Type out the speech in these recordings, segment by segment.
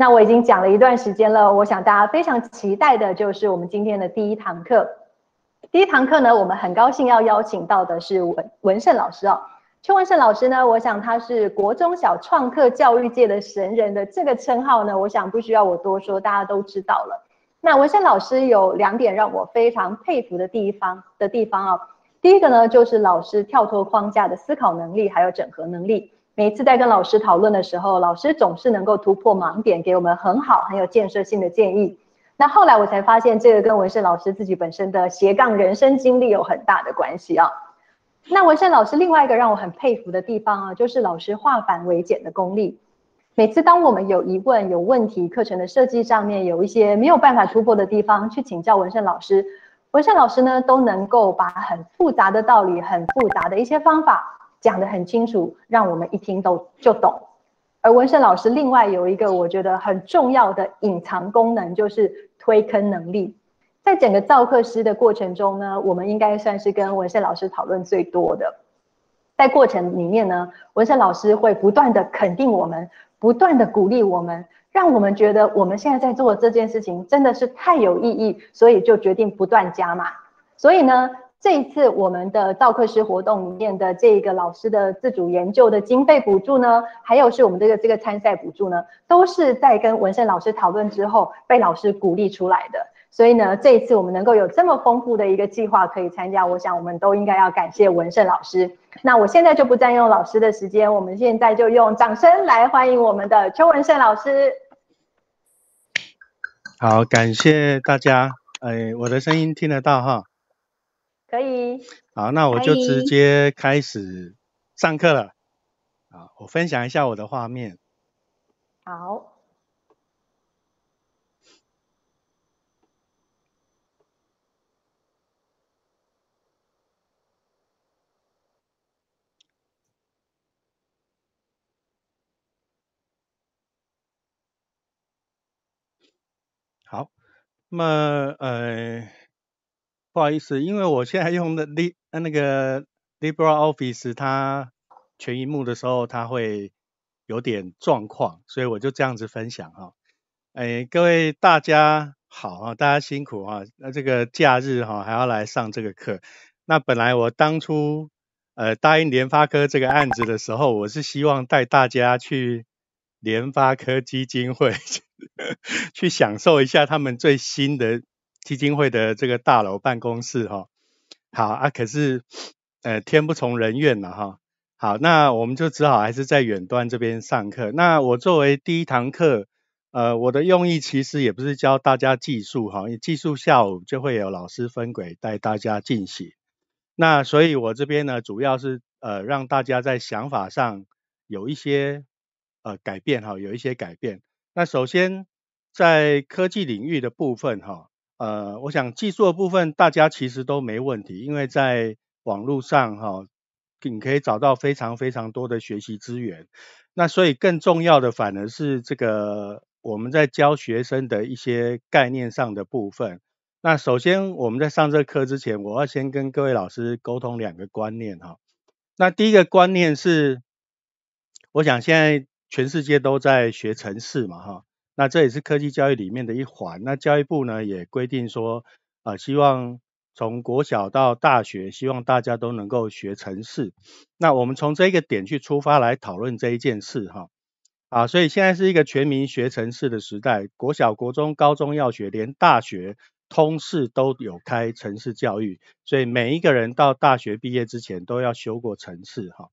那我已经讲了一段时间了，我想大家非常期待的就是我们今天的第一堂课。第一堂课呢，我们很高兴要邀请到的是文文胜老师哦。邱文胜老师呢，我想他是国中小创客教育界的神人的这个称号呢，我想不需要我多说，大家都知道了。那文胜老师有两点让我非常佩服的地方的地方啊，第一个呢，就是老师跳脱框架的思考能力，还有整合能力。每一次在跟老师讨论的时候，老师总是能够突破盲点，给我们很好、很有建设性的建议。那后来我才发现，这个跟文胜老师自己本身的斜杠人生经历有很大的关系啊。那文胜老师另外一个让我很佩服的地方啊，就是老师化繁为简的功力。每次当我们有疑问、有问题，课程的设计上面有一些没有办法突破的地方，去请教文胜老师，文胜老师呢都能够把很复杂的道理、很复杂的一些方法。讲得很清楚，让我们一听都就懂。而文胜老师另外有一个我觉得很重要的隐藏功能，就是推坑能力。在整个造课师的过程中呢，我们应该算是跟文胜老师讨论最多的。在过程里面呢，文胜老师会不断的肯定我们，不断的鼓励我们，让我们觉得我们现在在做这件事情真的是太有意义，所以就决定不断加码。所以呢。这一次我们的造课师活动里面的这个老师的自主研究的经费补助呢，还有是我们这个这个参赛补助呢，都是在跟文胜老师讨论之后被老师鼓励出来的。所以呢，这一次我们能够有这么丰富的一个计划可以参加，我想我们都应该要感谢文胜老师。那我现在就不占用老师的时间，我们现在就用掌声来欢迎我们的邱文胜老师。好，感谢大家。哎，我的声音听得到哈。可以。好，那我就直接开始上课了。好，我分享一下我的画面。好。好，那么呃。不好意思，因为我现在用的 Li 那个 l i b r a o f f i c e 它全屏幕的时候它会有点状况，所以我就这样子分享哈。哎，各位大家好啊，大家辛苦啊，那这个假日哈还要来上这个课。那本来我当初呃答应联发科这个案子的时候，我是希望带大家去联发科基金会 去享受一下他们最新的。基金会的这个大楼办公室哈，好啊，可是呃天不从人愿了哈，好，那我们就只好还是在远端这边上课。那我作为第一堂课，呃，我的用意其实也不是教大家技术哈，技术下午就会有老师分轨带大家进行。那所以，我这边呢，主要是呃让大家在想法上有一些呃改变哈，有一些改变。那首先在科技领域的部分哈。呃，我想技术的部分大家其实都没问题，因为在网络上哈，你可以找到非常非常多的学习资源。那所以更重要的反而是这个我们在教学生的一些概念上的部分。那首先我们在上这课之前，我要先跟各位老师沟通两个观念哈。那第一个观念是，我想现在全世界都在学城市嘛哈。那这也是科技教育里面的一环。那教育部呢也规定说，啊，希望从国小到大学，希望大家都能够学城市。那我们从这个点去出发来讨论这一件事哈。啊，所以现在是一个全民学城市的时代，国小、国中、高中要学，连大学通识都有开城市教育，所以每一个人到大学毕业之前都要修过城市哈。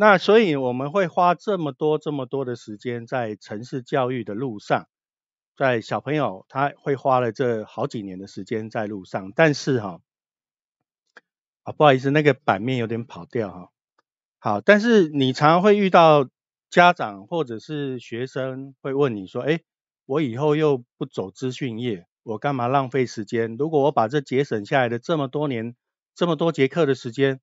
那所以我们会花这么多、这么多的时间在城市教育的路上，在小朋友他会花了这好几年的时间在路上，但是哈，啊不好意思，那个版面有点跑掉哈。好，但是你常常会遇到家长或者是学生会问你说，哎，我以后又不走资讯业，我干嘛浪费时间？如果我把这节省下来的这么多年。这么多节课的时间，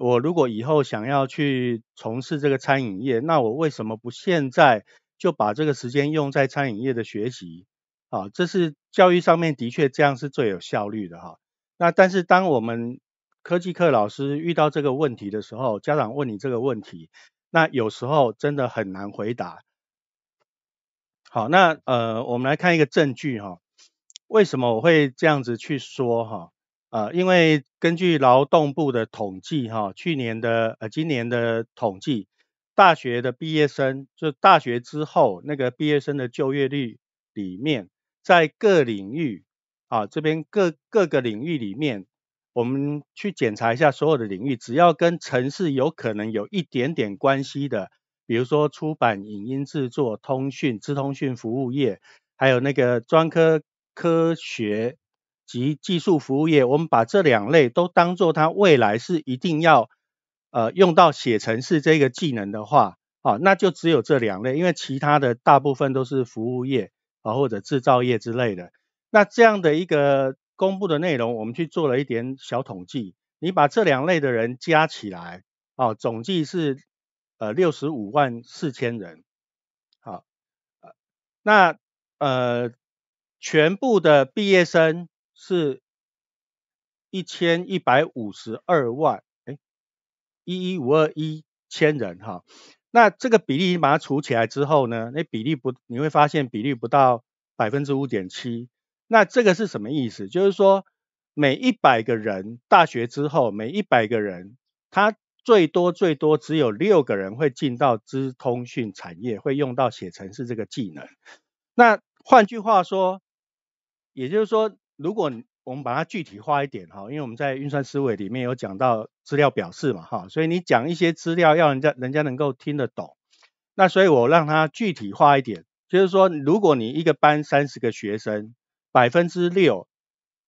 我如果以后想要去从事这个餐饮业，那我为什么不现在就把这个时间用在餐饮业的学习？啊，这是教育上面的确这样是最有效率的哈。那但是当我们科技课老师遇到这个问题的时候，家长问你这个问题，那有时候真的很难回答。好，那呃，我们来看一个证据哈，为什么我会这样子去说哈？啊，因为根据劳动部的统计，哈，去年的呃，今年的统计，大学的毕业生，就大学之后那个毕业生的就业率里面，在各领域啊，这边各各个领域里面，我们去检查一下所有的领域，只要跟城市有可能有一点点关系的，比如说出版、影音制作、通讯、资通讯服务业，还有那个专科科学。及技术服务业，我们把这两类都当做它未来是一定要呃用到写程式这个技能的话，啊，那就只有这两类，因为其他的大部分都是服务业啊或者制造业之类的。那这样的一个公布的内容，我们去做了一点小统计，你把这两类的人加起来，啊，总计是呃六十五万四千人，好，那呃全部的毕业生。是一千一百五十二万，哎，一一五二一千人哈，那这个比例你把它除起来之后呢，那比例不你会发现比例不到百分之五点七，那这个是什么意思？就是说每一百个人大学之后，每一百个人，他最多最多只有六个人会进到资通讯产业会用到写程式这个技能，那换句话说，也就是说。如果我们把它具体化一点哈，因为我们在运算思维里面有讲到资料表示嘛哈，所以你讲一些资料要人家人家能够听得懂，那所以我让他具体化一点，就是说如果你一个班三十个学生，百分之六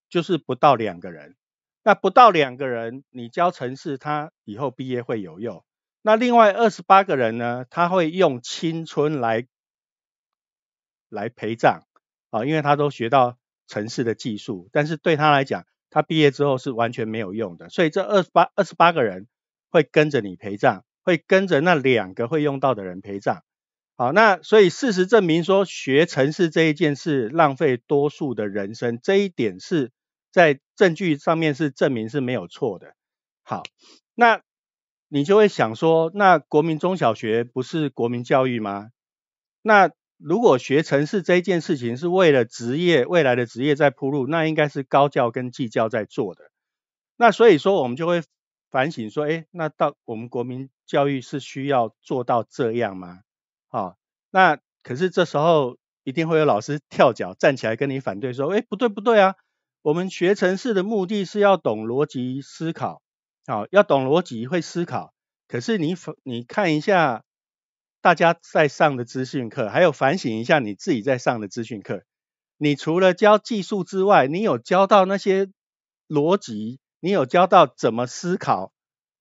就是不到两个人，那不到两个人，你教程式他以后毕业会有用，那另外二十八个人呢，他会用青春来来陪葬啊，因为他都学到。城市的技术，但是对他来讲，他毕业之后是完全没有用的。所以这二十八二十八个人会跟着你陪葬，会跟着那两个会用到的人陪葬。好，那所以事实证明说，学城市这一件事浪费多数的人生，这一点是在证据上面是证明是没有错的。好，那你就会想说，那国民中小学不是国民教育吗？那如果学程式这件事情是为了职业未来的职业在铺路，那应该是高教跟技教在做的。那所以说，我们就会反省说，哎，那到我们国民教育是需要做到这样吗？好，那可是这时候一定会有老师跳脚站起来跟你反对说，哎，不对不对啊，我们学程式的目的是要懂逻辑思考，好，要懂逻辑会思考。可是你你看一下。大家在上的资讯课，还有反省一下你自己在上的资讯课。你除了教技术之外，你有教到那些逻辑？你有教到怎么思考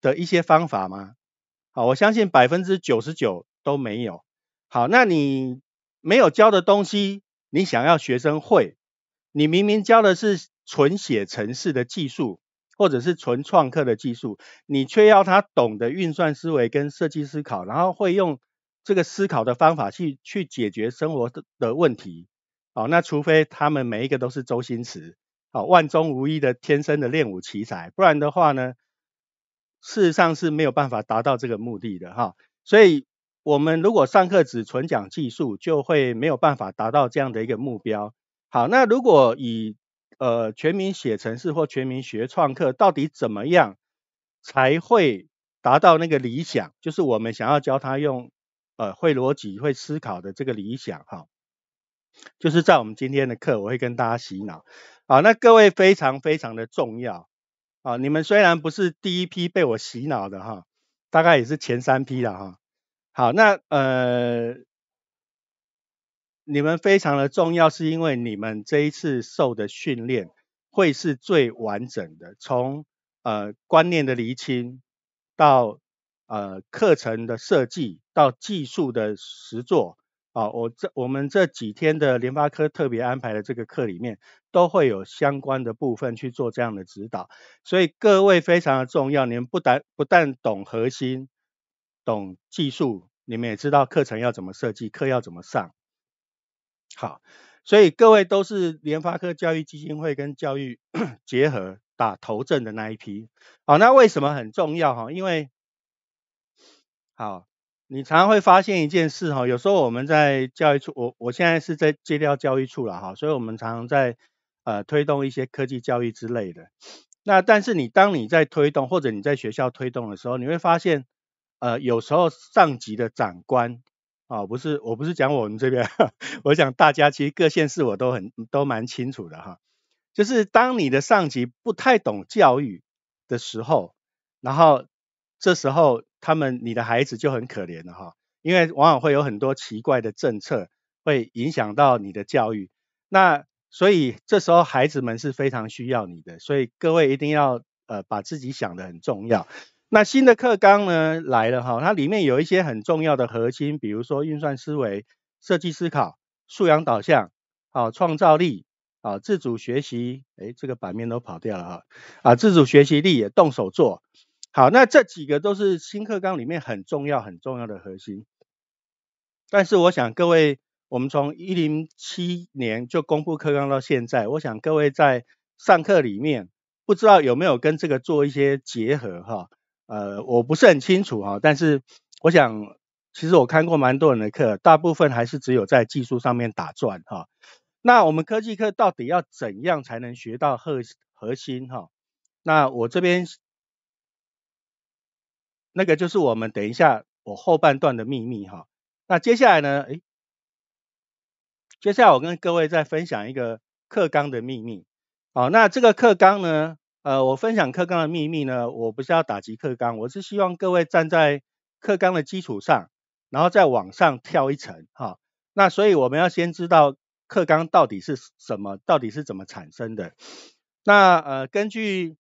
的一些方法吗？好，我相信百分之九十九都没有。好，那你没有教的东西，你想要学生会？你明明教的是纯写程式的技术，或者是纯创客的技术，你却要他懂得运算思维跟设计思考，然后会用。这个思考的方法去去解决生活的的问题，好，那除非他们每一个都是周星驰，好，万中无一的天生的练武奇才，不然的话呢，事实上是没有办法达到这个目的的哈。所以，我们如果上课只纯讲技术，就会没有办法达到这样的一个目标。好，那如果以呃全民写程式或全民学创客，到底怎么样才会达到那个理想？就是我们想要教他用。呃，会逻辑、会思考的这个理想，哈，就是在我们今天的课，我会跟大家洗脑。好，那各位非常非常的重要，啊，你们虽然不是第一批被我洗脑的，哈，大概也是前三批了，哈。好，那呃，你们非常的重要，是因为你们这一次受的训练会是最完整的，从呃观念的厘清到。呃，课程的设计到技术的实做啊，我这我们这几天的联发科特别安排的这个课里面，都会有相关的部分去做这样的指导。所以各位非常的重要，你们不但不但懂核心，懂技术，你们也知道课程要怎么设计，课要怎么上。好，所以各位都是联发科教育基金会跟教育 结合打头阵的那一批。好，那为什么很重要哈？因为好，你常常会发现一件事哈，有时候我们在教育处，我我现在是在戒调教育处了哈，所以我们常常在呃推动一些科技教育之类的。那但是你当你在推动或者你在学校推动的时候，你会发现呃有时候上级的长官啊，不是我不是讲我们这边，我讲大家其实各县市我都很都蛮清楚的哈，就是当你的上级不太懂教育的时候，然后这时候。他们你的孩子就很可怜了哈，因为往往会有很多奇怪的政策会影响到你的教育，那所以这时候孩子们是非常需要你的，所以各位一定要呃把自己想的很重要。那新的课纲呢来了哈，它里面有一些很重要的核心，比如说运算思维、设计思考、素养导向、啊创造力、啊自主学习，诶，这个版面都跑掉了哈，啊自主学习力也动手做。好，那这几个都是新课纲里面很重要、很重要的核心。但是我想各位，我们从一零七年就公布课纲到现在，我想各位在上课里面，不知道有没有跟这个做一些结合哈？呃，我不是很清楚哈，但是我想，其实我看过蛮多人的课，大部分还是只有在技术上面打转哈。那我们科技课到底要怎样才能学到核核心哈？那我这边。那个就是我们等一下我后半段的秘密哈。那接下来呢？诶，接下来我跟各位再分享一个克刚的秘密。好，那这个克刚呢？呃，我分享克刚的秘密呢，我不是要打击克刚，我是希望各位站在克刚的基础上，然后再往上跳一层哈。那所以我们要先知道克刚到底是什么，到底是怎么产生的。那呃，根据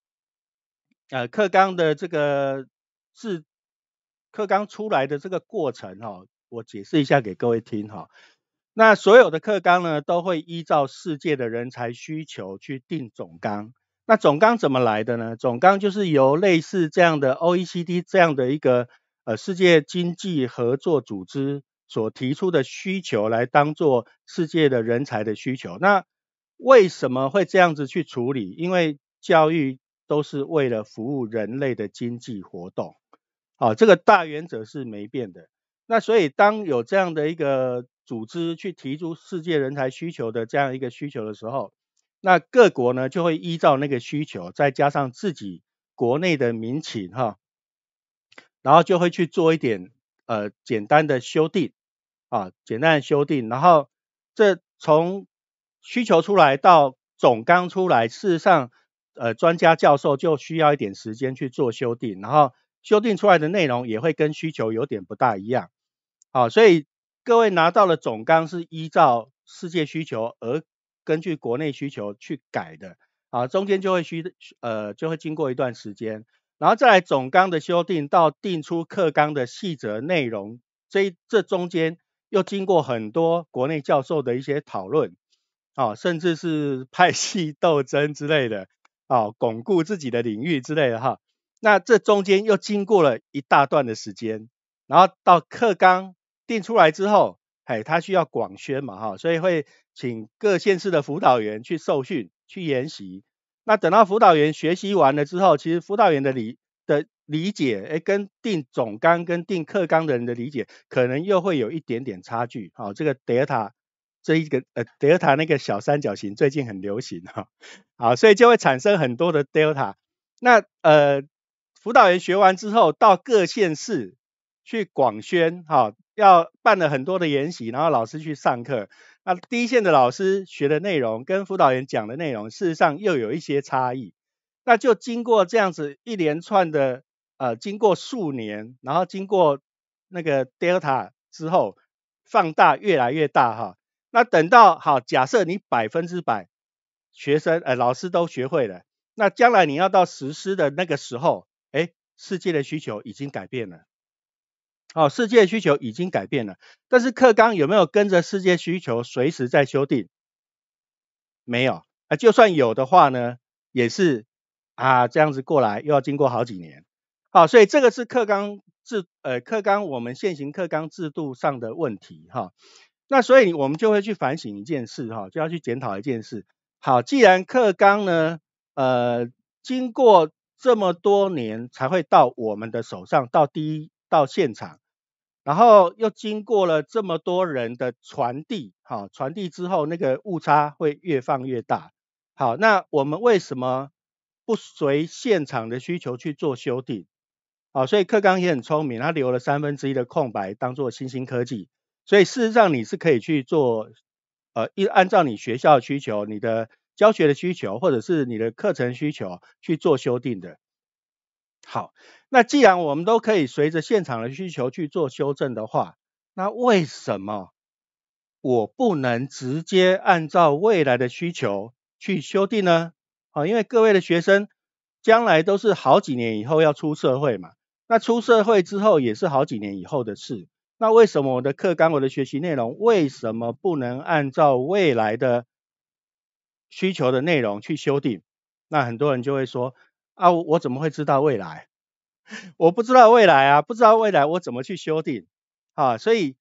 呃克刚的这个。是课纲出来的这个过程哈，我解释一下给各位听哈。那所有的课纲呢，都会依照世界的人才需求去定总纲。那总纲怎么来的呢？总纲就是由类似这样的 O E C D 这样的一个呃世界经济合作组织所提出的需求来当做世界的人才的需求。那为什么会这样子去处理？因为教育都是为了服务人类的经济活动。啊，这个大原则是没变的。那所以，当有这样的一个组织去提出世界人才需求的这样一个需求的时候，那各国呢就会依照那个需求，再加上自己国内的民情哈，然后就会去做一点呃简单的修订啊，简单修订。然后这从需求出来到总纲出来，事实上呃专家教授就需要一点时间去做修订，然后。修订出来的内容也会跟需求有点不大一样，好，所以各位拿到的总纲是依照世界需求而根据国内需求去改的，啊，中间就会需呃就会经过一段时间，然后再总纲的修订到定出课纲的细则内容，这这中间又经过很多国内教授的一些讨论，啊，甚至是派系斗争之类的，啊，巩固自己的领域之类的哈。那这中间又经过了一大段的时间，然后到课纲定出来之后，哎，它需要广宣嘛哈，所以会请各县市的辅导员去受训、去研习。那等到辅导员学习完了之后，其实辅导员的理的理解，哎，跟定总纲跟定课纲的人的理解，可能又会有一点点差距。好，这个 delta 这一个呃 delta 那个小三角形最近很流行哈，好，所以就会产生很多的 delta。那呃。辅导员学完之后，到各县市去广宣，哈，要办了很多的研习，然后老师去上课。那第一线的老师学的内容跟辅导员讲的内容，事实上又有一些差异。那就经过这样子一连串的，呃，经过数年，然后经过那个 Delta 之后，放大越来越大，哈。那等到好，假设你百分之百学生呃老师都学会了，那将来你要到实施的那个时候。哎，世界的需求已经改变了，哦，世界的需求已经改变了，但是克刚有没有跟着世界需求随时在修订？没有，啊，就算有的话呢，也是啊这样子过来又要经过好几年，好，所以这个是克刚制呃克刚我们现行克刚制度上的问题哈，那所以我们就会去反省一件事哈，就要去检讨一件事，好，既然克刚呢呃经过。这么多年才会到我们的手上，到第一到现场，然后又经过了这么多人的传递，哈，传递之后那个误差会越放越大。好，那我们为什么不随现场的需求去做修订？好，所以克刚也很聪明，他留了三分之一的空白当做新兴科技。所以事实上你是可以去做，呃，依按照你学校的需求，你的。教学的需求或者是你的课程需求去做修订的。好，那既然我们都可以随着现场的需求去做修正的话，那为什么我不能直接按照未来的需求去修订呢？啊，因为各位的学生将来都是好几年以后要出社会嘛，那出社会之后也是好几年以后的事。那为什么我的课纲、我的学习内容，为什么不能按照未来的？需求的内容去修订，那很多人就会说啊，我怎么会知道未来？我不知道未来啊，不知道未来我怎么去修订啊？所以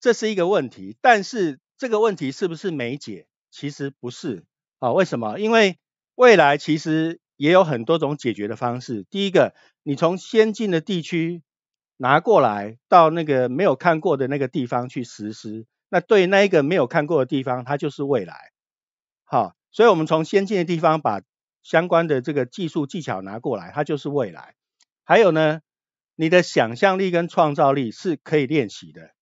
这是一个问题，但是这个问题是不是没解？其实不是啊，为什么？因为未来其实也有很多种解决的方式。第一个，你从先进的地区拿过来到那个没有看过的那个地方去实施，那对那一个没有看过的地方，它就是未来，好。所以，我们从先进的地方把相关的这个技术技巧拿过来，它就是未来。还有呢，你的想象力跟创造力是可以练习的。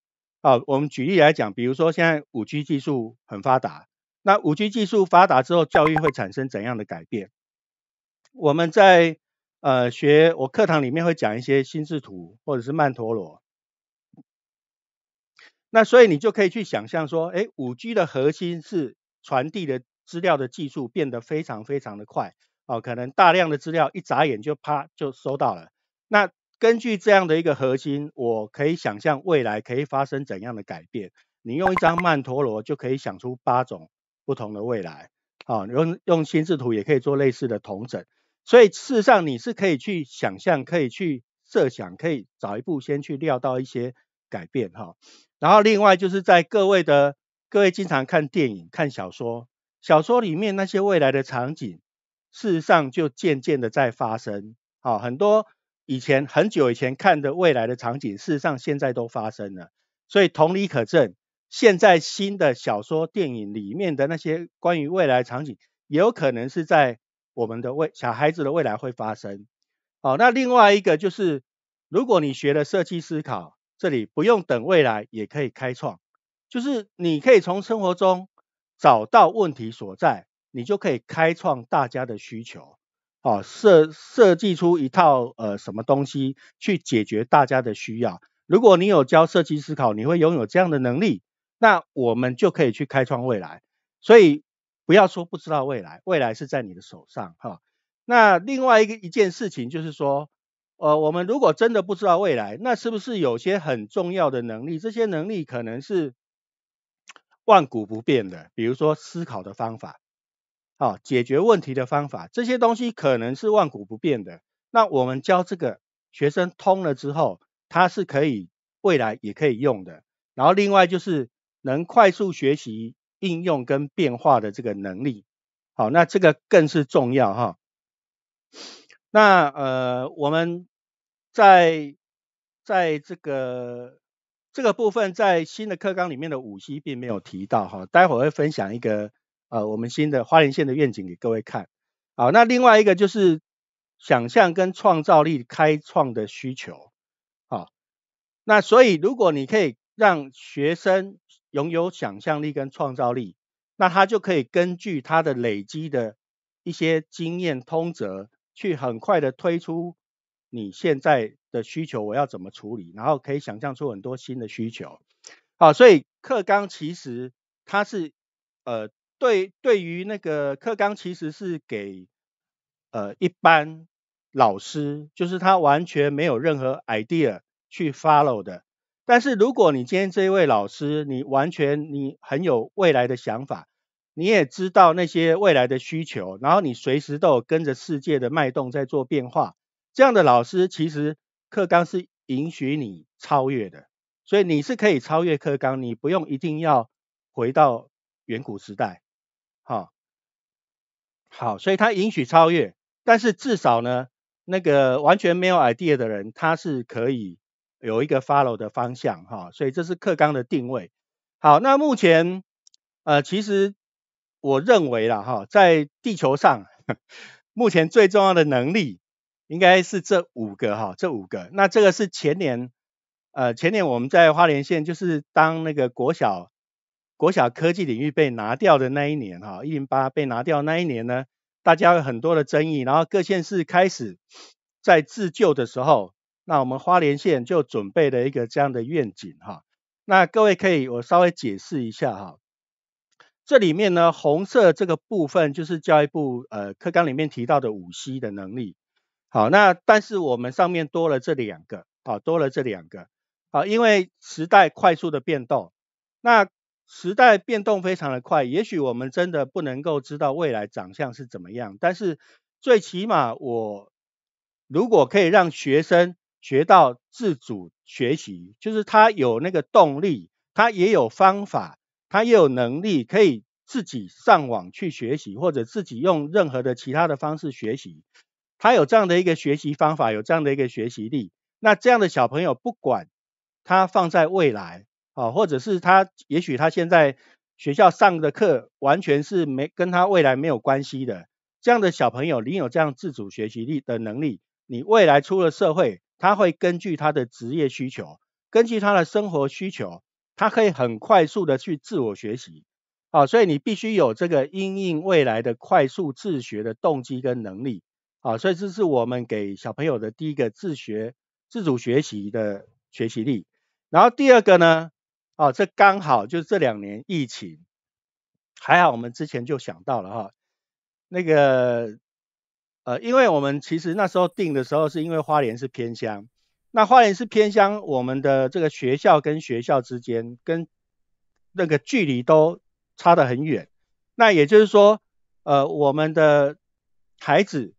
啊，我们举例来讲，比如说现在五 G 技术很发达，那五 G 技术发达之后，教育会产生怎样的改变？我们在呃学，我课堂里面会讲一些心智图或者是曼陀罗，那所以你就可以去想象说，哎，五 G 的核心是传递的。资料的技术变得非常非常的快，哦，可能大量的资料一眨眼就啪就收到了。那根据这样的一个核心，我可以想象未来可以发生怎样的改变。你用一张曼陀罗就可以想出八种不同的未来，哦，用用心智图也可以做类似的同整。所以事实上你是可以去想象，可以去设想，可以早一步先去料到一些改变哈。然后另外就是在各位的各位经常看电影、看小说。小说里面那些未来的场景，事实上就渐渐的在发生。好，很多以前很久以前看的未来的场景，事实上现在都发生了。所以同理可证，现在新的小说、电影里面的那些关于未来场景，也有可能是在我们的未小孩子的未来会发生。哦，那另外一个就是，如果你学了设计思考，这里不用等未来也可以开创，就是你可以从生活中。找到问题所在，你就可以开创大家的需求，哦，设设计出一套呃什么东西去解决大家的需要。如果你有教设计思考，你会拥有这样的能力，那我们就可以去开创未来。所以不要说不知道未来，未来是在你的手上，哈。那另外一个一件事情就是说，呃，我们如果真的不知道未来，那是不是有些很重要的能力？这些能力可能是。万古不变的，比如说思考的方法，好，解决问题的方法，这些东西可能是万古不变的。那我们教这个学生通了之后，他是可以未来也可以用的。然后另外就是能快速学习、应用跟变化的这个能力，好，那这个更是重要哈。那呃，我们在在这个。这个部分在新的课纲里面的五 C 并没有提到哈，待会会分享一个呃我们新的花莲县的愿景给各位看。好，那另外一个就是想象跟创造力开创的需求。好，那所以如果你可以让学生拥有想象力跟创造力，那他就可以根据他的累积的一些经验通则，去很快的推出你现在。的需求我要怎么处理，然后可以想象出很多新的需求。好，所以课纲其实它是呃对对于那个课纲其实是给呃一般老师，就是他完全没有任何 idea 去 follow 的。但是如果你今天这位老师，你完全你很有未来的想法，你也知道那些未来的需求，然后你随时都有跟着世界的脉动在做变化，这样的老师其实。克纲是允许你超越的，所以你是可以超越克纲，你不用一定要回到远古时代，好，好，所以它允许超越，但是至少呢，那个完全没有 idea 的人，他是可以有一个 follow 的方向，哈，所以这是克纲的定位。好，那目前，呃，其实我认为啦，哈，在地球上，目前最重要的能力。应该是这五个哈，这五个。那这个是前年，呃，前年我们在花莲县，就是当那个国小，国小科技领域被拿掉的那一年哈，一零八被拿掉那一年呢，大家有很多的争议，然后各县市开始在自救的时候，那我们花莲县就准备了一个这样的愿景哈。那各位可以我稍微解释一下哈，这里面呢，红色这个部分就是教育部呃课纲里面提到的五 C 的能力。好，那但是我们上面多了这两个，好多了这两个，好，因为时代快速的变动，那时代变动非常的快，也许我们真的不能够知道未来长相是怎么样，但是最起码我如果可以让学生学到自主学习，就是他有那个动力，他也有方法，他也有能力，可以自己上网去学习，或者自己用任何的其他的方式学习。他有这样的一个学习方法，有这样的一个学习力，那这样的小朋友不管他放在未来，啊，或者是他也许他现在学校上的课完全是没跟他未来没有关系的，这样的小朋友，你有这样自主学习力的能力，你未来出了社会，他会根据他的职业需求，根据他的生活需求，他可以很快速的去自我学习，啊，所以你必须有这个因应未来的快速自学的动机跟能力。啊，所以这是我们给小朋友的第一个自学、自主学习的学习力。然后第二个呢，啊，这刚好就是这两年疫情，还好我们之前就想到了哈，那个，呃，因为我们其实那时候定的时候是因为花莲是偏乡，那花莲是偏乡，我们的这个学校跟学校之间跟那个距离都差得很远。那也就是说，呃，我们的孩子。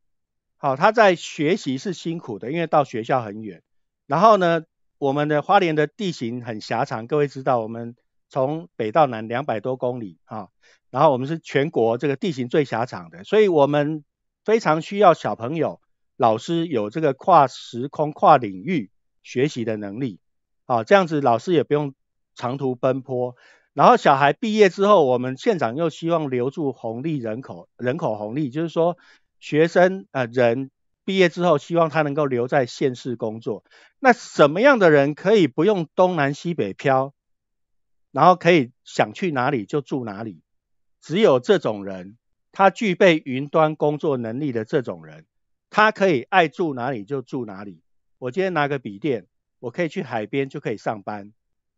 好，他在学习是辛苦的，因为到学校很远。然后呢，我们的花莲的地形很狭长，各位知道，我们从北到南两百多公里啊。然后我们是全国这个地形最狭长的，所以我们非常需要小朋友老师有这个跨时空、跨领域学习的能力啊。这样子老师也不用长途奔波。然后小孩毕业之后，我们县长又希望留住红利人口，人口红利就是说。学生啊，人毕业之后，希望他能够留在现市工作。那什么样的人可以不用东南西北漂，然后可以想去哪里就住哪里？只有这种人，他具备云端工作能力的这种人，他可以爱住哪里就住哪里。我今天拿个笔电，我可以去海边就可以上班。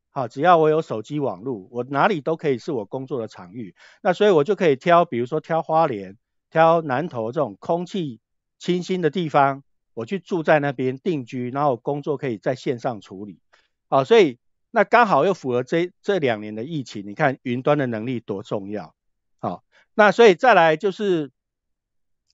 好，只要我有手机网络，我哪里都可以是我工作的场域。那所以我就可以挑，比如说挑花莲。挑南投这种空气清新的地方，我去住在那边定居，然后工作可以在线上处理。好，所以那刚好又符合这这两年的疫情，你看云端的能力多重要。好，那所以再来就是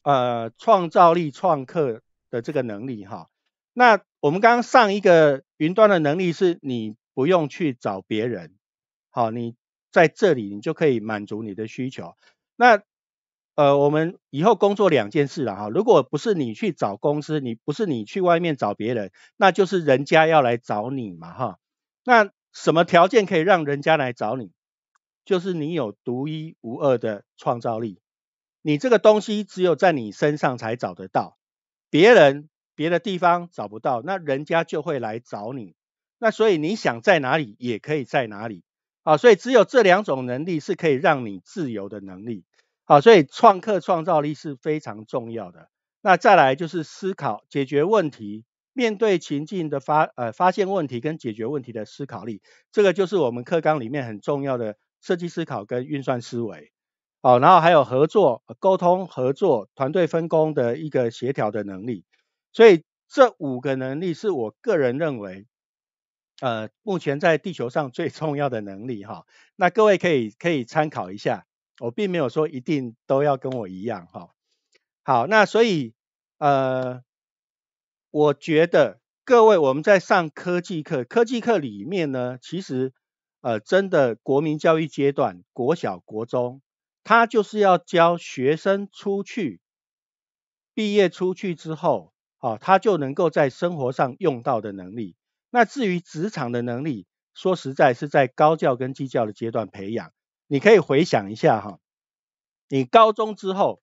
呃创造力创客的这个能力哈。那我们刚刚上一个云端的能力是你不用去找别人，好，你在这里你就可以满足你的需求。那呃，我们以后工作两件事了哈。如果不是你去找公司，你不是你去外面找别人，那就是人家要来找你嘛哈。那什么条件可以让人家来找你？就是你有独一无二的创造力，你这个东西只有在你身上才找得到，别人别的地方找不到，那人家就会来找你。那所以你想在哪里也可以在哪里啊。所以只有这两种能力是可以让你自由的能力。好，所以创客创造力是非常重要的。那再来就是思考解决问题、面对情境的发呃发现问题跟解决问题的思考力，这个就是我们课纲里面很重要的设计思考跟运算思维。好，然后还有合作沟通、合作团队分工的一个协调的能力。所以这五个能力是我个人认为，呃，目前在地球上最重要的能力哈。那各位可以可以参考一下。我并没有说一定都要跟我一样哈。好，那所以呃，我觉得各位我们在上科技课，科技课里面呢，其实呃真的国民教育阶段，国小国中，他就是要教学生出去毕业出去之后，啊，他就能够在生活上用到的能力。那至于职场的能力，说实在是在高教跟技教的阶段培养。你可以回想一下哈，你高中之后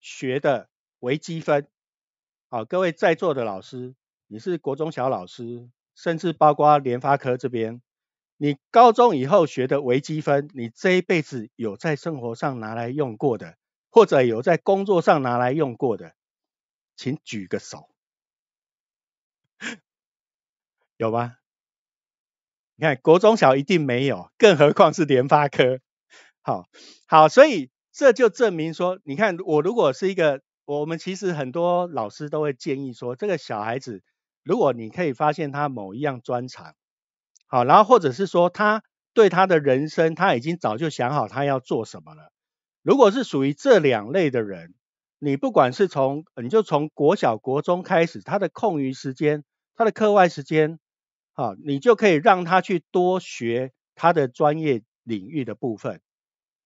学的微积分，好，各位在座的老师，你是国中小老师，甚至包括联发科这边，你高中以后学的微积分，你这一辈子有在生活上拿来用过的，或者有在工作上拿来用过的，请举个手，有吗？你看国中小一定没有，更何况是联发科。好，好，所以这就证明说，你看我如果是一个，我们其实很多老师都会建议说，这个小孩子，如果你可以发现他某一样专长，好，然后或者是说，他对他的人生，他已经早就想好他要做什么了。如果是属于这两类的人，你不管是从，你就从国小国中开始，他的空余时间，他的课外时间，好，你就可以让他去多学他的专业领域的部分。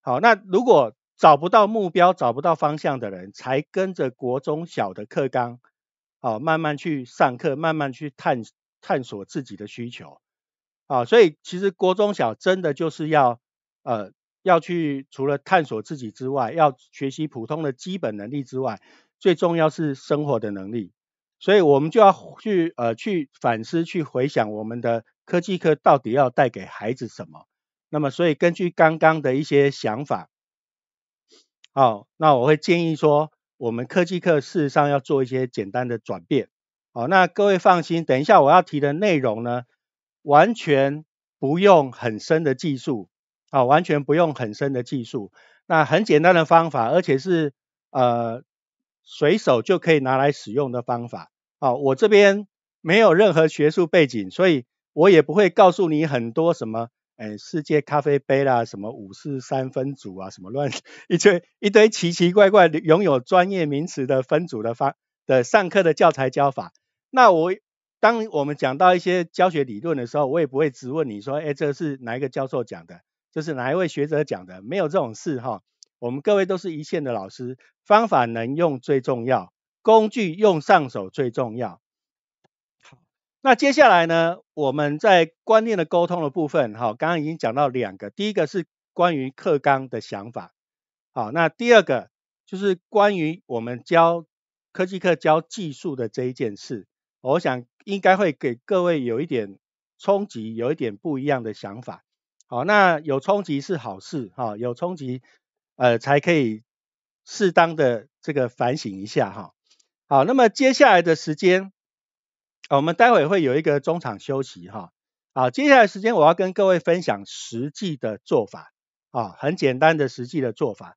好，那如果找不到目标、找不到方向的人，才跟着国中小的课纲，好，慢慢去上课，慢慢去探探索自己的需求，啊，所以其实国中小真的就是要，呃，要去除了探索自己之外，要学习普通的基本能力之外，最重要是生活的能力，所以我们就要去，呃，去反思、去回想我们的科技课到底要带给孩子什么。那么，所以根据刚刚的一些想法，好，那我会建议说，我们科技课事实上要做一些简单的转变，好，那各位放心，等一下我要提的内容呢，完全不用很深的技术，啊，完全不用很深的技术，那很简单的方法，而且是呃随手就可以拿来使用的方法，啊，我这边没有任何学术背景，所以我也不会告诉你很多什么。哎，世界咖啡杯啦，什么五四三分组啊，什么乱一堆一堆奇奇怪怪拥有专业名词的分组的方的上课的教材教法。那我当我们讲到一些教学理论的时候，我也不会质问你说，哎，这是哪一个教授讲的，就是哪一位学者讲的，没有这种事哈。我们各位都是一线的老师，方法能用最重要，工具用上手最重要。那接下来呢？我们在观念的沟通的部分，哈，刚刚已经讲到两个，第一个是关于课纲的想法，好，那第二个就是关于我们教科技课教技术的这一件事，我想应该会给各位有一点冲击，有一点不一样的想法，好，那有冲击是好事，哈，有冲击，呃，才可以适当的这个反省一下，哈，好，那么接下来的时间。啊，我们待会会有一个中场休息哈。好，接下来时间我要跟各位分享实际的做法啊，很简单的实际的做法。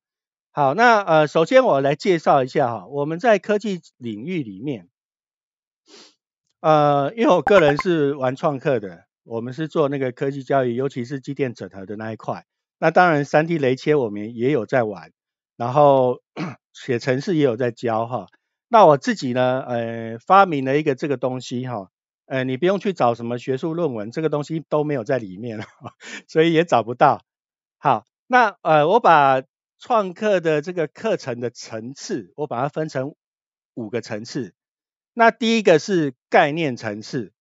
好，那呃，首先我来介绍一下哈，我们在科技领域里面，呃，因为我个人是玩创客的，我们是做那个科技教育，尤其是机电整合的那一块。那当然，三 D 雷切我们也有在玩，然后 写程式也有在教哈。那我自己呢，呃，发明了一个这个东西哈，呃，你不用去找什么学术论文，这个东西都没有在里面，所以也找不到。好，那呃，我把创客的这个课程的层次，我把它分成五个层次。那第一个是概念层次，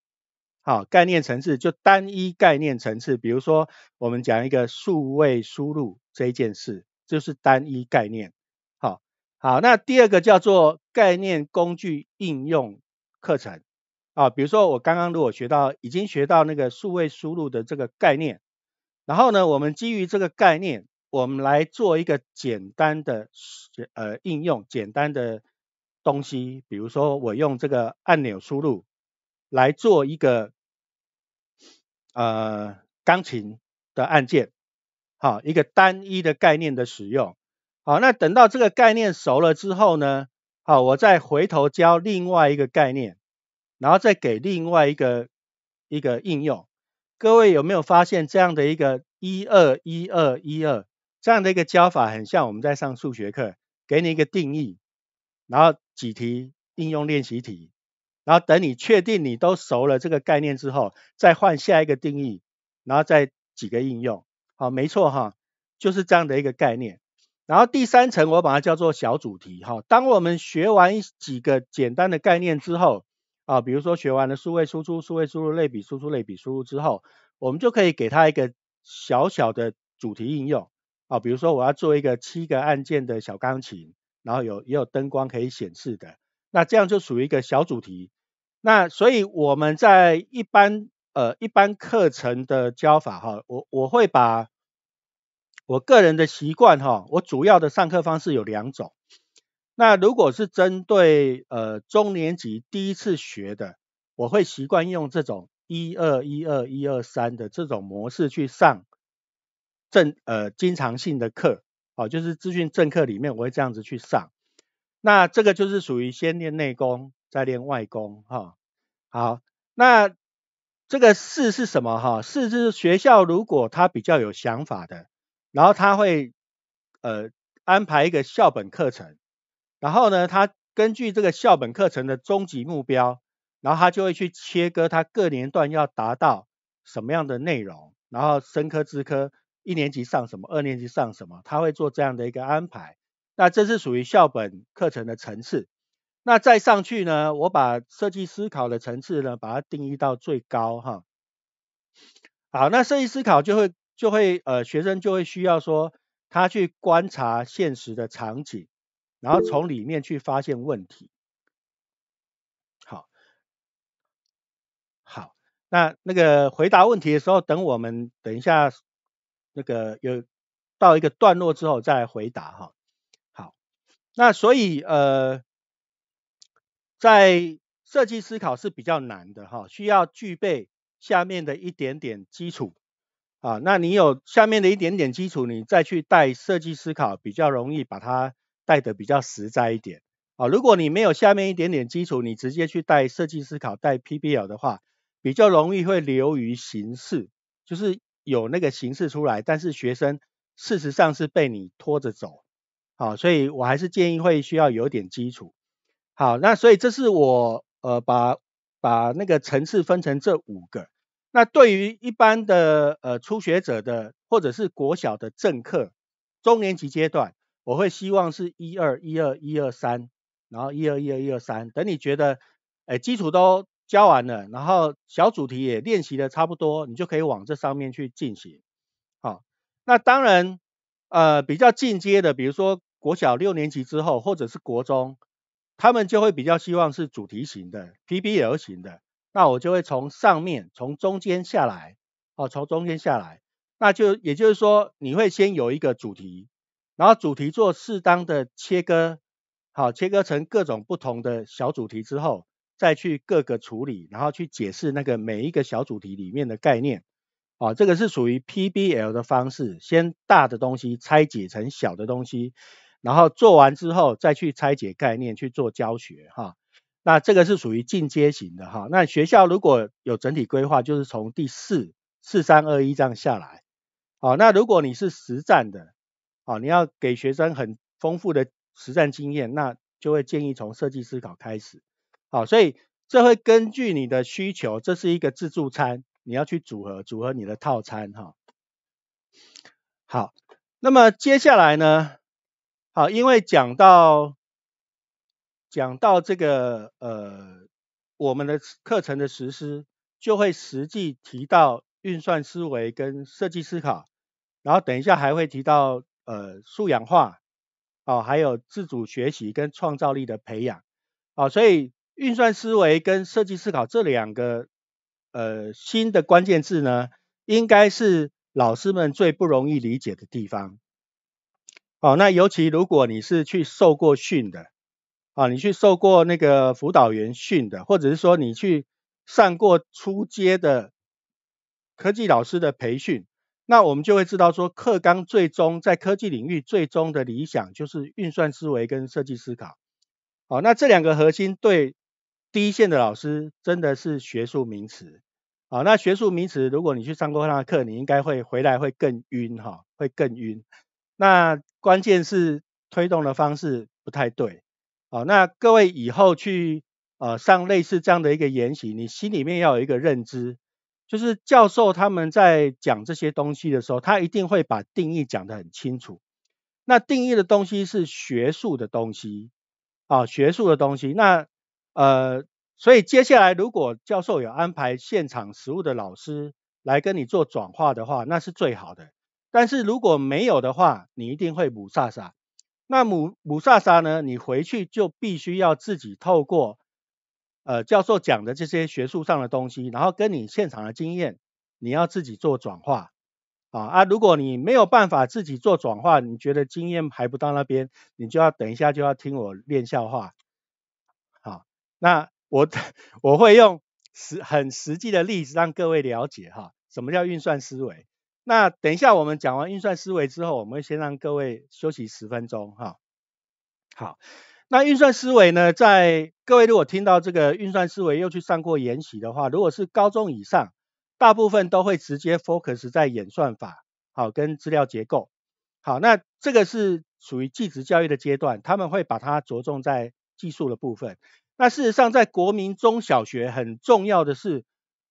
好，概念层次就单一概念层次，比如说我们讲一个数位输入这一件事，就是单一概念。好，那第二个叫做概念工具应用课程啊，比如说我刚刚如果学到已经学到那个数位输入的这个概念，然后呢，我们基于这个概念，我们来做一个简单的呃应用，简单的东西，比如说我用这个按钮输入来做一个呃钢琴的按键，好，一个单一的概念的使用。好，那等到这个概念熟了之后呢？好，我再回头教另外一个概念，然后再给另外一个一个应用。各位有没有发现这样的一个一二一二一二这样的一个教法，很像我们在上数学课，给你一个定义，然后几题应用练习题，然后等你确定你都熟了这个概念之后，再换下一个定义，然后再几个应用。好，没错哈，就是这样的一个概念。然后第三层我把它叫做小主题哈，当我们学完几个简单的概念之后啊，比如说学完了数位输出、数位输入、类比输出、类比输入之后，我们就可以给它一个小小的主题应用啊，比如说我要做一个七个按键的小钢琴，然后有也有灯光可以显示的，那这样就属于一个小主题。那所以我们在一般呃一般课程的教法哈，我我会把。我个人的习惯哈，我主要的上课方式有两种。那如果是针对呃中年级第一次学的，我会习惯用这种一二一二一二三的这种模式去上正呃经常性的课，哦，就是资讯正课里面我会这样子去上。那这个就是属于先练内功再练外功哈。好，那这个四是什么哈？四就是学校如果他比较有想法的。然后他会呃安排一个校本课程，然后呢，他根据这个校本课程的终极目标，然后他就会去切割他各年段要达到什么样的内容，然后生科、资科，一年级上什么，二年级上什么，他会做这样的一个安排。那这是属于校本课程的层次。那再上去呢，我把设计思考的层次呢，把它定义到最高哈。好，那设计思考就会。就会呃学生就会需要说他去观察现实的场景，然后从里面去发现问题。好，好，那那个回答问题的时候，等我们等一下那个有到一个段落之后再回答哈。好，那所以呃在设计思考是比较难的哈，需要具备下面的一点点基础。啊，那你有下面的一点点基础，你再去带设计思考，比较容易把它带的比较实在一点。啊，如果你没有下面一点点基础，你直接去带设计思考、带 PBL 的话，比较容易会流于形式，就是有那个形式出来，但是学生事实上是被你拖着走。好，所以我还是建议会需要有点基础。好，那所以这是我呃把把那个层次分成这五个。那对于一般的呃初学者的，或者是国小的正课中年级阶段，我会希望是一二一二一二三，然后一二一二一二三，等你觉得哎基础都教完了，然后小主题也练习的差不多，你就可以往这上面去进行。好，那当然呃比较进阶的，比如说国小六年级之后，或者是国中，他们就会比较希望是主题型的 PBL 型的。那我就会从上面，从中间下来，哦，从中间下来，那就也就是说，你会先有一个主题，然后主题做适当的切割，好，切割成各种不同的小主题之后，再去各个处理，然后去解释那个每一个小主题里面的概念，哦，这个是属于 PBL 的方式，先大的东西拆解成小的东西，然后做完之后再去拆解概念去做教学，哈。那这个是属于进阶型的哈，那学校如果有整体规划，就是从第四四三二一这样下来，哦，那如果你是实战的，哦，你要给学生很丰富的实战经验，那就会建议从设计思考开始，好，所以这会根据你的需求，这是一个自助餐，你要去组合组合你的套餐哈，好，那么接下来呢，好，因为讲到。讲到这个呃，我们的课程的实施，就会实际提到运算思维跟设计思考，然后等一下还会提到呃素养化，哦，还有自主学习跟创造力的培养，哦，所以运算思维跟设计思考这两个呃新的关键字呢，应该是老师们最不容易理解的地方，哦，那尤其如果你是去受过训的。啊，你去受过那个辅导员训的，或者是说你去上过初阶的科技老师的培训，那我们就会知道说，课纲最终在科技领域最终的理想就是运算思维跟设计思考。好，那这两个核心对第一线的老师真的是学术名词。啊，那学术名词，如果你去上过他的课，你应该会回来会更晕哈，会更晕。那关键是推动的方式不太对。哦，那各位以后去呃上类似这样的一个研习，你心里面要有一个认知，就是教授他们在讲这些东西的时候，他一定会把定义讲得很清楚。那定义的东西是学术的东西啊，学术的东西。那呃，所以接下来如果教授有安排现场实务的老师来跟你做转化的话，那是最好的。但是如果没有的话，你一定会母萨撒。那母母萨萨呢？你回去就必须要自己透过呃教授讲的这些学术上的东西，然后跟你现场的经验，你要自己做转化啊啊！如果你没有办法自己做转化，你觉得经验还不到那边，你就要等一下就要听我练笑话，好，那我我会用实很实际的例子让各位了解哈，什么叫运算思维。那等一下，我们讲完运算思维之后，我们会先让各位休息十分钟，哈。好，那运算思维呢，在各位如果听到这个运算思维又去上过研习的话，如果是高中以上，大部分都会直接 focus 在演算法，好，跟资料结构，好，那这个是属于技职教育的阶段，他们会把它着重在技术的部分。那事实上，在国民中小学很重要的是，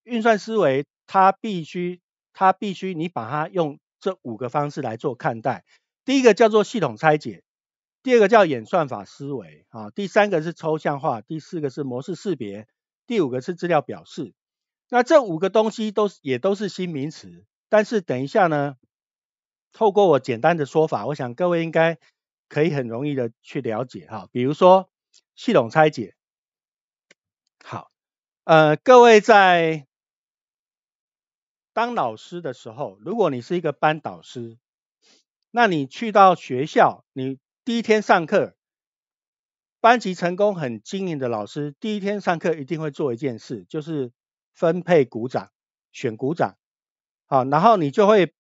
运算思维它必须。它必须你把它用这五个方式来做看待。第一个叫做系统拆解，第二个叫演算法思维啊，第三个是抽象化，第四个是模式识别，第五个是资料表示。那这五个东西都也都是新名词，但是等一下呢，透过我简单的说法，我想各位应该可以很容易的去了解哈。比如说系统拆解，好，呃，各位在。当老师的时候，如果你是一个班导师，那你去到学校，你第一天上课，班级成功很经营的老师，第一天上课一定会做一件事，就是分配鼓掌，选鼓掌，好，然后你就会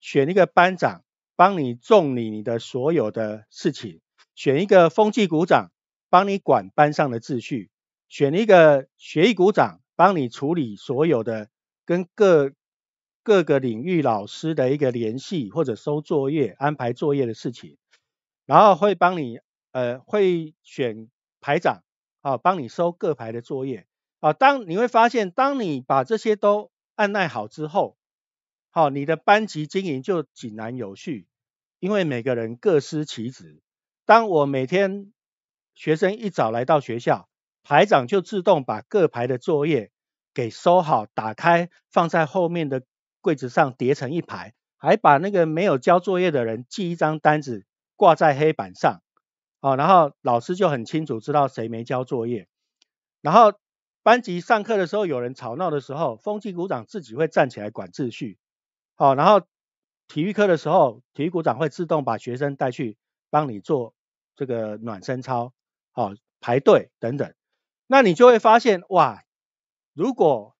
选一个班长，帮你重你你的所有的事情，选一个风纪鼓掌，帮你管班上的秩序，选一个学艺鼓掌，帮你处理所有的跟各。各个领域老师的一个联系或者收作业、安排作业的事情，然后会帮你呃会选排长啊，帮你收各排的作业啊。当你会发现，当你把这些都按耐好之后，好，你的班级经营就井然有序，因为每个人各司其职。当我每天学生一早来到学校，排长就自动把各排的作业给收好，打开放在后面的。柜子上叠成一排，还把那个没有交作业的人记一张单子挂在黑板上，哦，然后老师就很清楚知道谁没交作业。然后班级上课的时候有人吵闹的时候，风纪股长自己会站起来管秩序，哦，然后体育课的时候，体育股长会自动把学生带去帮你做这个暖身操，哦，排队等等，那你就会发现，哇，如果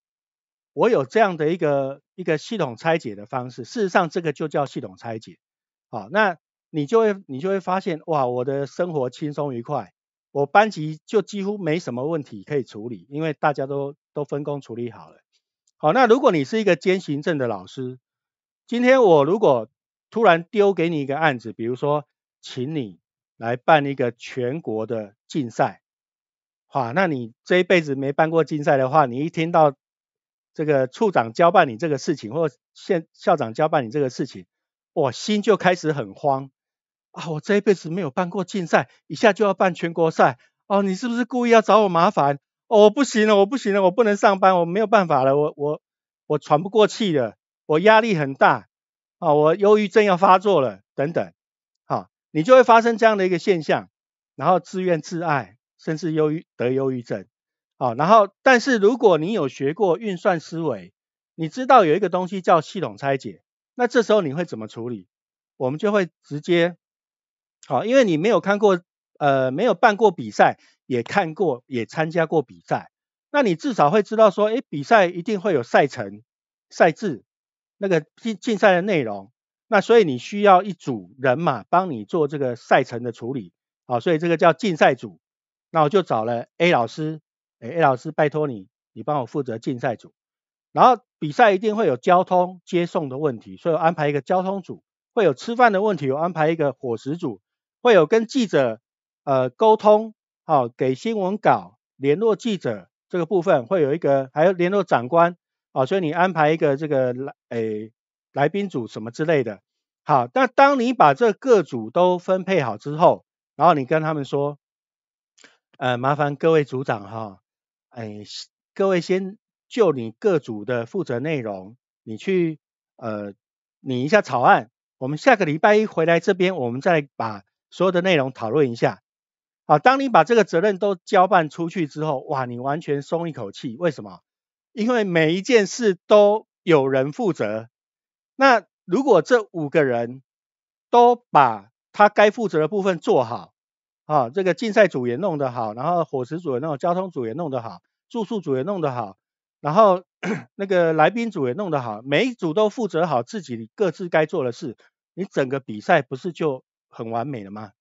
我有这样的一个一个系统拆解的方式，事实上这个就叫系统拆解。好，那你就会你就会发现，哇，我的生活轻松愉快，我班级就几乎没什么问题可以处理，因为大家都都分工处理好了。好，那如果你是一个兼行政的老师，今天我如果突然丢给你一个案子，比如说，请你来办一个全国的竞赛，哇，那你这一辈子没办过竞赛的话，你一听到。这个处长交办你这个事情，或县校长交办你这个事情，我心就开始很慌啊！我这一辈子没有办过竞赛，一下就要办全国赛哦！你是不是故意要找我麻烦？哦，我不行了，我不行了，我不能上班，我没有办法了，我我我喘不过气了，我压力很大啊！我忧郁症要发作了，等等，啊，你就会发生这样的一个现象，然后自怨自艾，甚至忧郁得忧郁症。哦，然后，但是如果你有学过运算思维，你知道有一个东西叫系统拆解，那这时候你会怎么处理？我们就会直接，好，因为你没有看过，呃，没有办过比赛，也看过，也参加过比赛，那你至少会知道说，诶，比赛一定会有赛程、赛制，那个竞竞赛的内容，那所以你需要一组人马帮你做这个赛程的处理，好，所以这个叫竞赛组，那我就找了 A 老师。哎，老师，拜托你，你帮我负责竞赛组。然后比赛一定会有交通接送的问题，所以我安排一个交通组；会有吃饭的问题，我安排一个伙食组；会有跟记者呃沟通，好给新闻稿、联络记者这个部分会有一个，还有联络长官哦，所以你安排一个这个来哎来宾组什么之类的。好，那当你把这各组都分配好之后，然后你跟他们说，呃，麻烦各位组长哈。哎，各位先就你各组的负责内容，你去呃拟一下草案。我们下个礼拜一回来这边，我们再把所有的内容讨论一下。好，当你把这个责任都交办出去之后，哇，你完全松一口气。为什么？因为每一件事都有人负责。那如果这五个人都把他该负责的部分做好，啊，这个竞赛组也弄得好，然后伙食组也弄、交通组也弄得好，住宿组也弄得好，然后 那个来宾组也弄得好，每一组都负责好自己各自该做的事，你整个比赛不是就很完美了吗？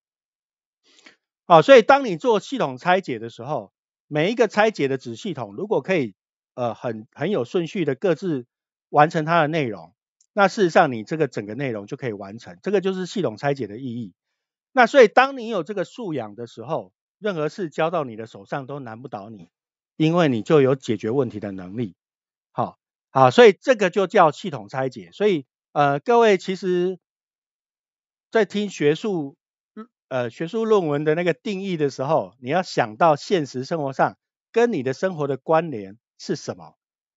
啊，所以当你做系统拆解的时候，每一个拆解的子系统如果可以呃很很有顺序的各自完成它的内容，那事实上你这个整个内容就可以完成，这个就是系统拆解的意义。那所以，当你有这个素养的时候，任何事交到你的手上都难不倒你，因为你就有解决问题的能力。好，好，所以这个就叫系统拆解。所以，呃，各位其实，在听学术，呃，学术论文的那个定义的时候，你要想到现实生活上跟你的生活的关联是什么。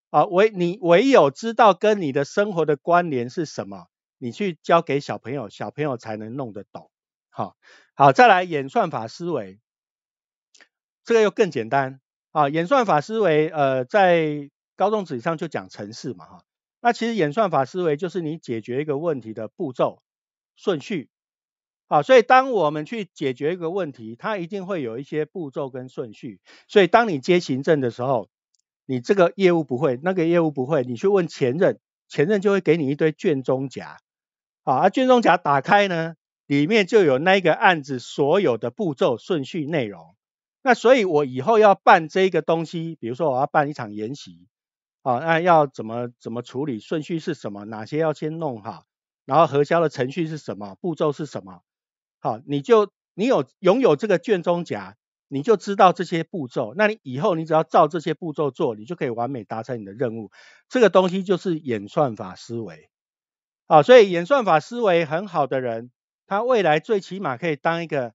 啊，唯你唯有知道跟你的生活的关联是什么，你去教给小朋友，小朋友才能弄得懂。好好，再来演算法思维，这个又更简单啊！演算法思维，呃，在高中以上就讲程式嘛哈。那其实演算法思维就是你解决一个问题的步骤顺序啊。所以当我们去解决一个问题，它一定会有一些步骤跟顺序。所以当你接行政的时候，你这个业务不会，那个业务不会，你去问前任，前任就会给你一堆卷宗夹啊。卷宗夹打开呢？里面就有那个案子所有的步骤顺序内容。那所以，我以后要办这个东西，比如说我要办一场研习，啊，那要怎么怎么处理，顺序是什么，哪些要先弄好，然后核销的程序是什么，步骤是什么？好，你就你有拥有这个卷宗夹，你就知道这些步骤。那你以后你只要照这些步骤做，你就可以完美达成你的任务。这个东西就是演算法思维，啊，所以演算法思维很好的人。他未来最起码可以当一个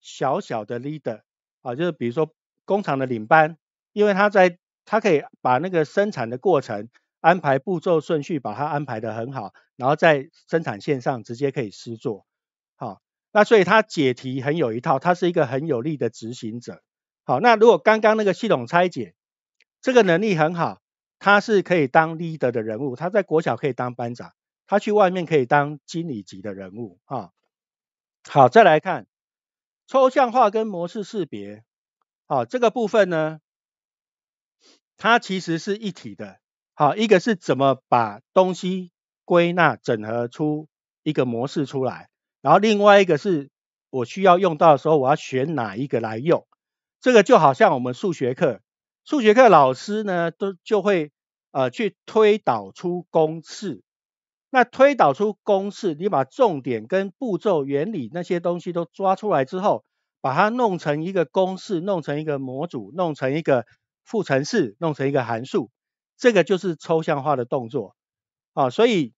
小小的 leader 啊，就是比如说工厂的领班，因为他在他可以把那个生产的过程安排步骤顺序，把它安排的很好，然后在生产线上直接可以施做，好，那所以他解题很有一套，他是一个很有力的执行者，好，那如果刚刚那个系统拆解，这个能力很好，他是可以当 leader 的人物，他在国小可以当班长，他去外面可以当经理级的人物啊。好，再来看抽象化跟模式识别，啊，这个部分呢，它其实是一体的，好，一个是怎么把东西归纳整合出一个模式出来，然后另外一个是我需要用到的时候，我要选哪一个来用，这个就好像我们数学课，数学课老师呢都就会呃去推导出公式。那推导出公式，你把重点跟步骤、原理那些东西都抓出来之后，把它弄成一个公式，弄成一个模组，弄成一个复程式，弄成一个函数，这个就是抽象化的动作啊。所以，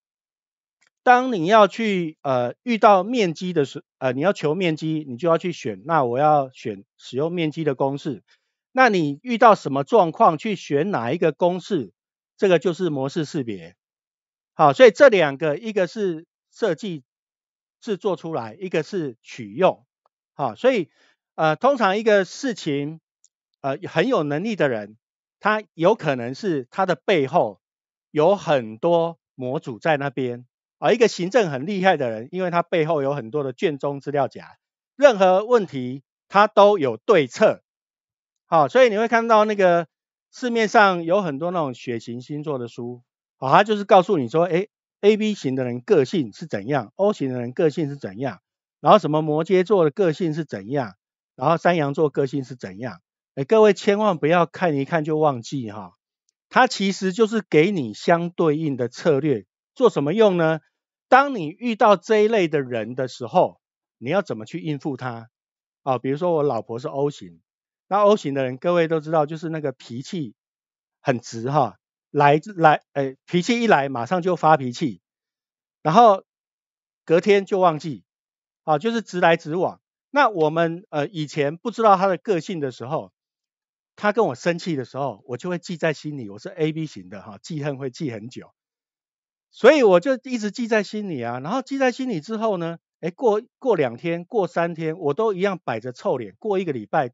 当你要去呃遇到面积的时，呃你要求面积，你就要去选，那我要选使用面积的公式。那你遇到什么状况去选哪一个公式，这个就是模式识别。好，所以这两个一个是设计制作出来，一个是取用。好，所以呃，通常一个事情，呃，很有能力的人，他有可能是他的背后有很多模组在那边。而一个行政很厉害的人，因为他背后有很多的卷宗资料夹，任何问题他都有对策。好，所以你会看到那个市面上有很多那种血型星座的书。啊，他就是告诉你说，哎，A、B 型的人个性是怎样，O 型的人个性是怎样，然后什么摩羯座的个性是怎样，然后山羊座个性是怎样。哎，各位千万不要看一看就忘记哈。它其实就是给你相对应的策略，做什么用呢？当你遇到这一类的人的时候，你要怎么去应付他？啊，比如说我老婆是 O 型，那 O 型的人，各位都知道，就是那个脾气很直哈。来来，哎，脾气一来马上就发脾气，然后隔天就忘记，啊，就是直来直往。那我们呃以前不知道他的个性的时候，他跟我生气的时候，我就会记在心里。我是 A B 型的哈，记恨会记很久，所以我就一直记在心里啊。然后记在心里之后呢，哎，过过两天、过三天，我都一样摆着臭脸。过一个礼拜、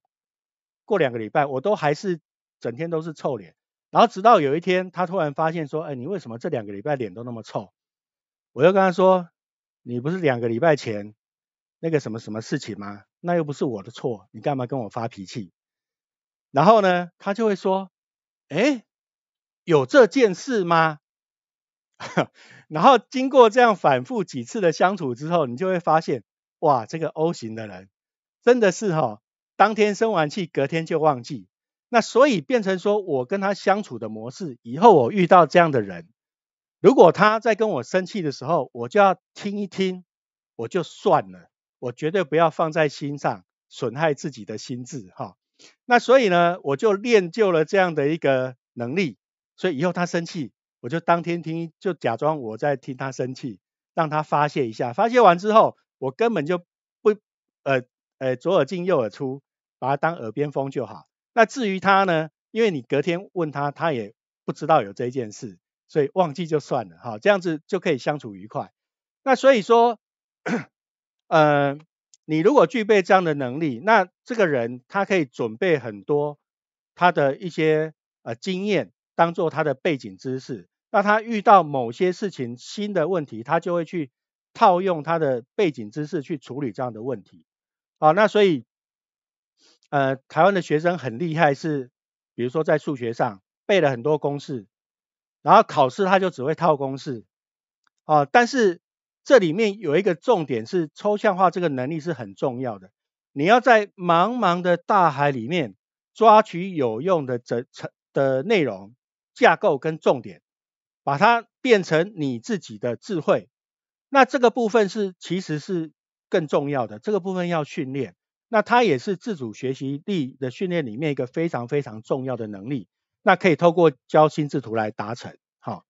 过两个礼拜，我都还是整天都是臭脸。然后直到有一天，他突然发现说：“哎，你为什么这两个礼拜脸都那么臭？”我就跟他说：“你不是两个礼拜前那个什么什么事情吗？那又不是我的错，你干嘛跟我发脾气？”然后呢，他就会说：“哎，有这件事吗？” 然后经过这样反复几次的相处之后，你就会发现，哇，这个 O 型的人真的是哈，当天生完气，隔天就忘记。那所以变成说，我跟他相处的模式，以后我遇到这样的人，如果他在跟我生气的时候，我就要听一听，我就算了，我绝对不要放在心上，损害自己的心智哈。那所以呢，我就练就了这样的一个能力，所以以后他生气，我就当天听，就假装我在听他生气，让他发泄一下，发泄完之后，我根本就不，呃，呃，左耳进右耳出，把它当耳边风就好。那至于他呢？因为你隔天问他，他也不知道有这件事，所以忘记就算了哈，这样子就可以相处愉快。那所以说，呃，你如果具备这样的能力，那这个人他可以准备很多他的一些呃经验，当做他的背景知识。那他遇到某些事情新的问题，他就会去套用他的背景知识去处理这样的问题。好，那所以。呃，台湾的学生很厉害，是比如说在数学上背了很多公式，然后考试他就只会套公式，啊，但是这里面有一个重点是抽象化这个能力是很重要的。你要在茫茫的大海里面抓取有用的整层的内容架构跟重点，把它变成你自己的智慧，那这个部分是其实是更重要的，这个部分要训练。那它也是自主学习力的训练里面一个非常非常重要的能力，那可以透过教心智图来达成，好，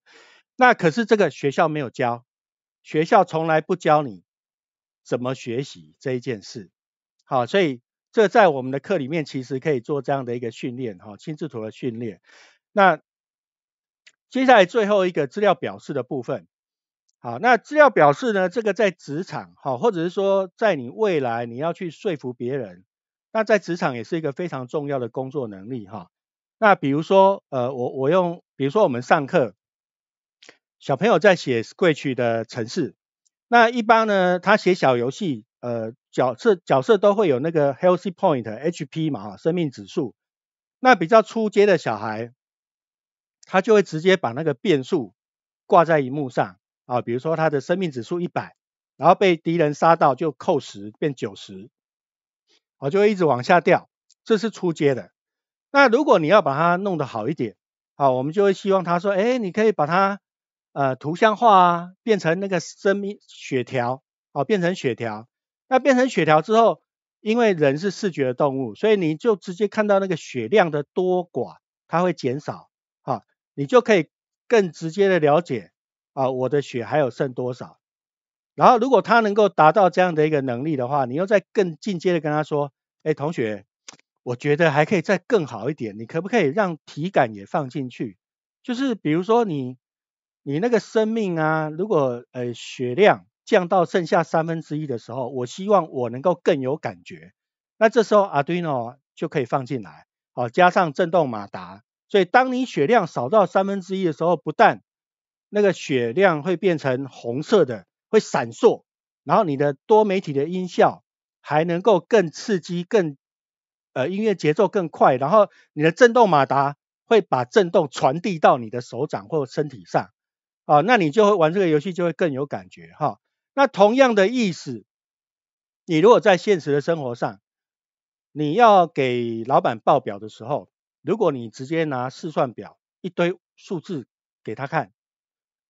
那可是这个学校没有教，学校从来不教你怎么学习这一件事，好，所以这在我们的课里面其实可以做这样的一个训练，哈，心智图的训练。那接下来最后一个资料表示的部分。好，那资料表示呢？这个在职场，哈，或者是说在你未来你要去说服别人，那在职场也是一个非常重要的工作能力哈。那比如说，呃，我我用，比如说我们上课，小朋友在写 Scratch 的城市，那一般呢，他写小游戏，呃，角色角色都会有那个 health point HP 嘛，哈，生命指数。那比较初阶的小孩，他就会直接把那个变数挂在荧幕上。啊，比如说他的生命指数一百，然后被敌人杀到就扣十，变九十，啊，就会一直往下掉，这是出街的。那如果你要把它弄得好一点，啊，我们就会希望他说，哎，你可以把它呃图像化啊，变成那个生命血条，啊，变成血条。那变成血条之后，因为人是视觉的动物，所以你就直接看到那个血量的多寡，它会减少，啊，你就可以更直接的了解。啊，我的血还有剩多少？然后，如果他能够达到这样的一个能力的话，你又在更进阶的跟他说：，哎，同学，我觉得还可以再更好一点，你可不可以让体感也放进去？就是比如说你，你那个生命啊，如果呃血量降到剩下三分之一的时候，我希望我能够更有感觉。那这时候 Arduino 就可以放进来，好，加上震动马达。所以，当你血量少到三分之一的时候，不但那个血量会变成红色的，会闪烁，然后你的多媒体的音效还能够更刺激，更呃音乐节奏更快，然后你的震动马达会把震动传递到你的手掌或身体上，啊，那你就会玩这个游戏就会更有感觉哈。那同样的意思，你如果在现实的生活上，你要给老板报表的时候，如果你直接拿试算表一堆数字给他看。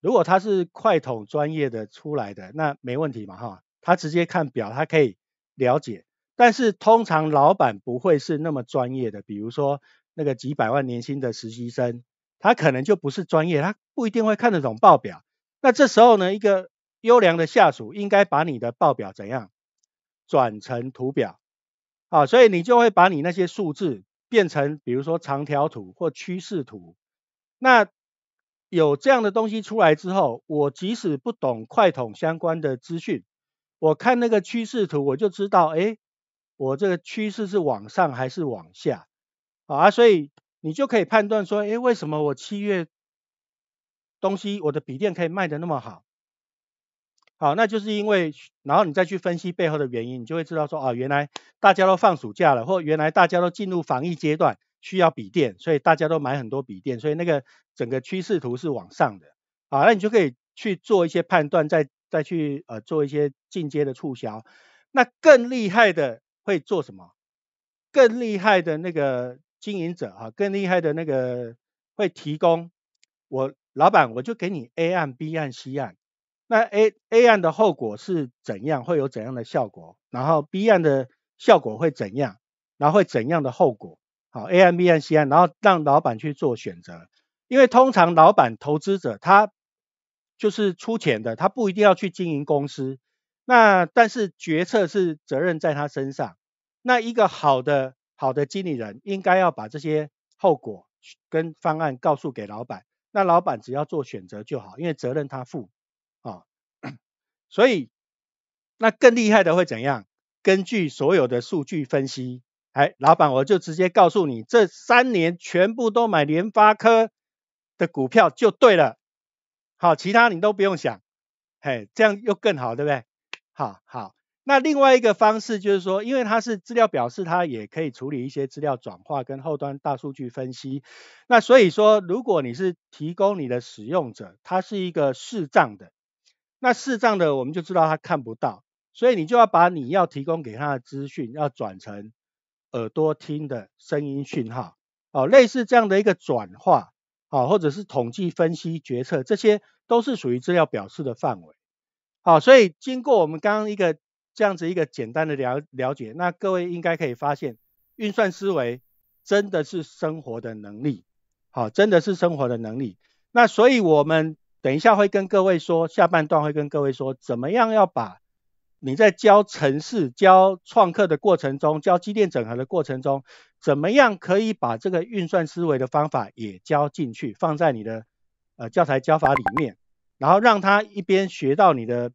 如果他是快桶专业的出来的，那没问题嘛哈，他直接看表，他可以了解。但是通常老板不会是那么专业的，比如说那个几百万年薪的实习生，他可能就不是专业，他不一定会看得懂报表。那这时候呢，一个优良的下属应该把你的报表怎样转成图表啊？所以你就会把你那些数字变成，比如说长条图或趋势图。那有这样的东西出来之后，我即使不懂快桶相关的资讯，我看那个趋势图，我就知道，哎，我这个趋势是往上还是往下，啊，所以你就可以判断说，哎，为什么我七月东西我的笔电可以卖的那么好，好，那就是因为，然后你再去分析背后的原因，你就会知道说，啊，原来大家都放暑假了，或原来大家都进入防疫阶段。需要笔电，所以大家都买很多笔电，所以那个整个趋势图是往上的，啊，那你就可以去做一些判断，再再去呃做一些进阶的促销。那更厉害的会做什么？更厉害的那个经营者啊，更厉害的那个会提供我老板，我就给你 A 案、B 案、C 案。那 A A 案的后果是怎样？会有怎样的效果？然后 B 案的效果会怎样？然后会怎样的后果？好，A 案、B 案、C 案，然后让老板去做选择。因为通常老板、投资者他就是出钱的，他不一定要去经营公司。那但是决策是责任在他身上。那一个好的、好的经理人应该要把这些后果跟方案告诉给老板。那老板只要做选择就好，因为责任他负。啊，所以那更厉害的会怎样？根据所有的数据分析。哎，老板，我就直接告诉你，这三年全部都买联发科的股票就对了。好，其他你都不用想，嘿，这样又更好，对不对？好，好。那另外一个方式就是说，因为它是资料表示，它也可以处理一些资料转化跟后端大数据分析。那所以说，如果你是提供你的使用者，它是一个视障的，那视障的我们就知道他看不到，所以你就要把你要提供给他的资讯要转成。耳朵听的声音讯号，哦，类似这样的一个转化，哦，或者是统计分析决策，这些都是属于资料表示的范围，好，所以经过我们刚刚一个这样子一个简单的了了解，那各位应该可以发现，运算思维真的是生活的能力，好，真的是生活的能力，那所以我们等一下会跟各位说，下半段会跟各位说，怎么样要把你在教城市、教创客的过程中，教机电整合的过程中，怎么样可以把这个运算思维的方法也教进去，放在你的呃教材教法里面，然后让他一边学到你的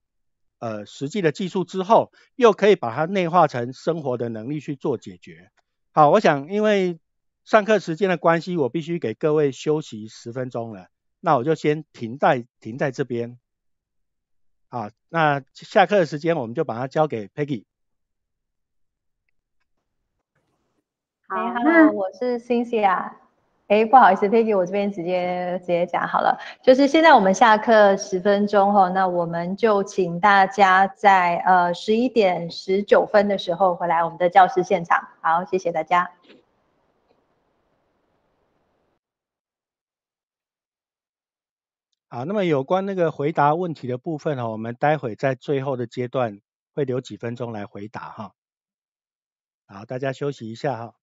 呃实际的技术之后，又可以把它内化成生活的能力去做解决。好，我想因为上课时间的关系，我必须给各位休息十分钟了，那我就先停在停在这边。好，那下课的时间我们就把它交给 Peggy。好，那我是 c i n Xia。哎，不好意思，Peggy，我这边直接直接讲好了。就是现在我们下课十分钟后，那我们就请大家在呃十一点十九分的时候回来我们的教室现场。好，谢谢大家。好，那么有关那个回答问题的部分哦，我们待会在最后的阶段会留几分钟来回答哈。好，大家休息一下哈。